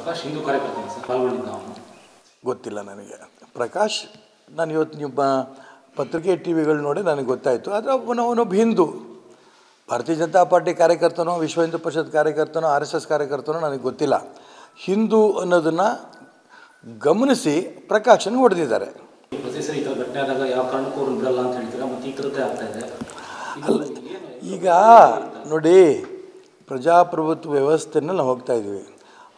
Prakash Hindu sir ಪಾಲ್ಗೊಂಡಿದ್ದ ಗೊತ್ತಿಲ್ಲ ನನಗೆ ಪ್ರಕಾಶ್ ನಾನು ಇವತ್ತು ನಿಮ್ಮ ಪತ್ರಿಕೆ ಟಿ ವಿಗಳು ನೋಡಿ ನನಗೆ ಗೊತ್ತಾಯಿತು ಆದರೆ ಅವನೊಬ್ಬ ಹಿಂದೂ ಭಾರತೀಯ ಜನತಾ ಪಾರ್ಟಿ ಕಾರ್ಯಕರ್ತನೋ ವಿಶ್ವ ಹಿಂದೂ ಪರಿಷತ್ ಕಾರ್ಯಕರ್ತನೋ ಆರ್ ಎಸ್ ಎಸ್ ಕಾರ್ಯಕರ್ತನೋ ನನಗೆ ಗೊತ್ತಿಲ್ಲ ಹಿಂದೂ ಅನ್ನೋದನ್ನು ಗಮನಿಸಿ ಪ್ರಕಾಶನ ಹೊಡೆದಿದ್ದಾರೆ ಅಲ್ಲ ಈಗ ನೋಡಿ ಪ್ರಜಾಪ್ರಭುತ್ವ ವ್ಯವಸ್ಥೆಯನ್ನು ನಾವು ಹೋಗ್ತಾ ಇದ್ದೀವಿ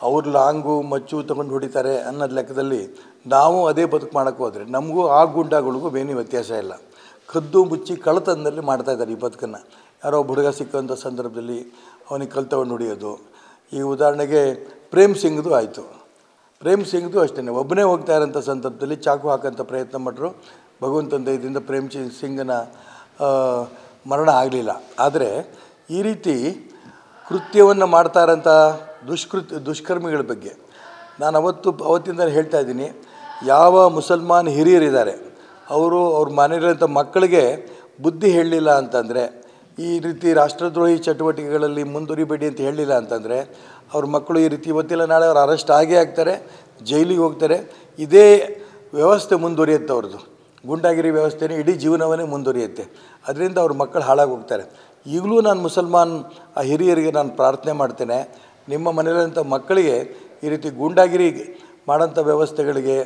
ಅವ್ರು ಲಾಂಗು ಮಚ್ಚು ತಗೊಂಡು ಹೊಡಿತಾರೆ ಅನ್ನೋದು ಲೆಕ್ಕದಲ್ಲಿ ನಾವು ಅದೇ ಬದುಕು ಮಾಡೋಕ್ಕೆ ಹೋದರೆ ನಮಗೂ ಆ ಗುಂಡಾಗಳಿಗೂ ಬೇನಿ ವ್ಯತ್ಯಾಸ ಇಲ್ಲ ಕದ್ದು ಮುಚ್ಚಿ ಮಾಡ್ತಾ ಇದ್ದಾರೆ ಈ ಬದುಕನ್ನು ಯಾರೋ ಹುಡುಗ ಸಿಕ್ಕಂಥ ಸಂದರ್ಭದಲ್ಲಿ ಅವನಿಗೆ ಕಲ್ ತಗೊಂಡು ಹೊಡಿಯೋದು ಈ ಉದಾಹರಣೆಗೆ ಪ್ರೇಮ್ ಸಿಂಗ್ದು ಆಯಿತು ಪ್ರೇಮ್ ಸಿಂಗ್ದು ಅಷ್ಟೇ ಒಬ್ಬನೇ ಹೋಗ್ತಾ ಇರೋಂಥ ಸಂದರ್ಭದಲ್ಲಿ ಚಾಕು ಹಾಕೋಂಥ ಪ್ರಯತ್ನ ಮಾಡಿದ್ರು ಭಗವಂತನ ಇದರಿಂದ ಪ್ರೇಮ್ ಸಿಂಗನ ಮರಣ ಆಗಲಿಲ್ಲ ಆದರೆ ಈ ರೀತಿ ಕೃತ್ಯವನ್ನು ಮಾಡ್ತಾ ಇರೋಂಥ ದುಷ್ಕೃತ್ ದುಷ್ಕರ್ಮಿಗಳ ಬಗ್ಗೆ ನಾನು ಅವತ್ತು ಅವತ್ತಿಂದ ಹೇಳ್ತಾ ಇದ್ದೀನಿ ಯಾವ ಮುಸಲ್ಮಾನ್ ಹಿರಿಯರಿದ್ದಾರೆ ಅವರು ಅವ್ರ ಮನೆಯಲ್ಲಿರೋಂಥ ಮಕ್ಕಳಿಗೆ ಬುದ್ಧಿ ಹೇಳಲಿಲ್ಲ ಅಂತಂದರೆ ಈ ರೀತಿ ರಾಷ್ಟ್ರದ್ರೋಹಿ ಚಟುವಟಿಕೆಗಳಲ್ಲಿ ಮುಂದುವರಿಬೇಡಿ ಅಂತ ಹೇಳಿಲ್ಲ ಅಂತಂದರೆ ಅವ್ರ ಮಕ್ಕಳು ಈ ರೀತಿ ಇವತ್ತಿಲ್ಲ ನಾಳೆ ಅವ್ರು ಅರೆಸ್ಟ್ ಆಗೇ ಆಗ್ತಾರೆ ಜೈಲಿಗೆ ಹೋಗ್ತಾರೆ ಇದೇ ವ್ಯವಸ್ಥೆ ಮುಂದುವರಿಯುತ್ತೆ ಅವ್ರದ್ದು ಗುಂಡಾಗಿರಿ ವ್ಯವಸ್ಥೆನೇ ಇಡೀ ಜೀವನವನ್ನೇ ಮುಂದುವರಿಯುತ್ತೆ ಅದರಿಂದ ಅವ್ರ ಮಕ್ಕಳು ಹಾಳಾಗಿ ಹೋಗ್ತಾರೆ ಈಗಲೂ ನಾನು ಮುಸಲ್ಮಾನ್ ಆ ಹಿರಿಯರಿಗೆ ನಾನು ಪ್ರಾರ್ಥನೆ ಮಾಡ್ತೇನೆ ನಿಮ್ಮ ಮನೆಯಲ್ಲಿರುವಂಥ ಮಕ್ಕಳಿಗೆ ಈ ರೀತಿ ಗೂಂಡಾಗಿರಿ ಮಾಡೋಂಥ ವ್ಯವಸ್ಥೆಗಳಿಗೆ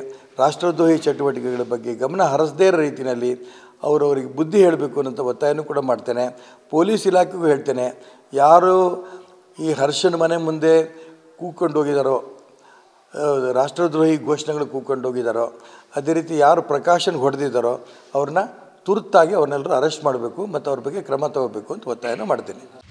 ರಾಷ್ಟ್ರದ್ರೋಹಿ ಚಟುವಟಿಕೆಗಳ ಬಗ್ಗೆ ಗಮನ ಹರಿಸದೇ ಇರೋ ರೀತಿಯಲ್ಲಿ ಅವರವರಿಗೆ ಬುದ್ಧಿ ಹೇಳಬೇಕು ಅನ್ನೋಂಥ ಒತ್ತಾಯನೂ ಕೂಡ ಮಾಡ್ತೇನೆ ಪೊಲೀಸ್ ಇಲಾಖೆಗೂ ಹೇಳ್ತೇನೆ ಯಾರು ಈ ಹರ್ಷನ ಮನೆ ಮುಂದೆ ಕೂಕೊಂಡು ಹೋಗಿದ್ದಾರೋ ರಾಷ್ಟ್ರದ್ರೋಹಿ ಘೋಷಣೆಗಳು ಕೂಕೊಂಡು ಹೋಗಿದ್ದಾರೋ ಅದೇ ರೀತಿ ಯಾರು ಪ್ರಕಾಶನ್ ಹೊಡೆದಿದ್ದಾರೋ ಅವ್ರನ್ನ ತುರ್ತಾಗಿ ಅವ್ರನ್ನೆಲ್ಲರೂ ಅರೆಸ್ಟ್ ಮಾಡಬೇಕು ಮತ್ತು ಅವ್ರ ಬಗ್ಗೆ ಕ್ರಮ ತಗೋಬೇಕು ಅಂತ ಒತ್ತಾಯನ ಮಾಡ್ತೀನಿ